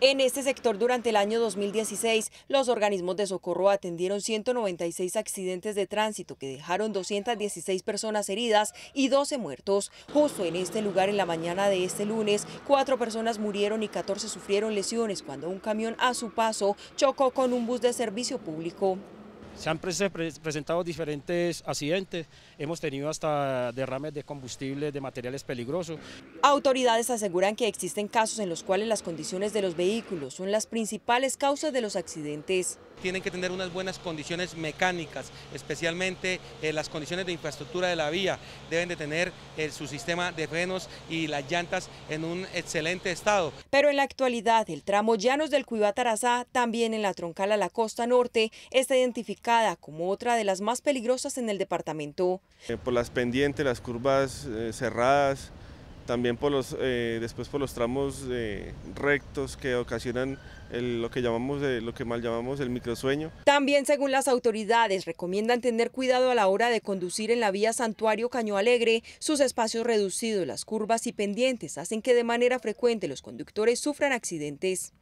En este sector durante el año 2016, los organismos de socorro atendieron 196 accidentes de tránsito que dejaron 216 personas heridas y 12 muertos. Justo en este lugar en la mañana de este lunes, cuatro personas murieron y 14 sufrieron lesiones cuando un camión a su paso chocó con un bus de servicio público. Se han presentado diferentes accidentes, hemos tenido hasta derrames de combustible, de materiales peligrosos. Autoridades aseguran que existen casos en los cuales las condiciones de los vehículos son las principales causas de los accidentes tienen que tener unas buenas condiciones mecánicas, especialmente eh, las condiciones de infraestructura de la vía, deben de tener eh, su sistema de frenos y las llantas en un excelente estado. Pero en la actualidad, el tramo Llanos del Cuivatarazá, también en la troncal a la costa norte, está identificada como otra de las más peligrosas en el departamento. Eh, por las pendientes, las curvas cerradas, también por los, eh, después por los tramos eh, rectos que ocasionan lo que llamamos eh, lo que mal llamamos el microsueño. También según las autoridades recomiendan tener cuidado a la hora de conducir en la vía Santuario Caño Alegre, sus espacios reducidos, las curvas y pendientes hacen que de manera frecuente los conductores sufran accidentes.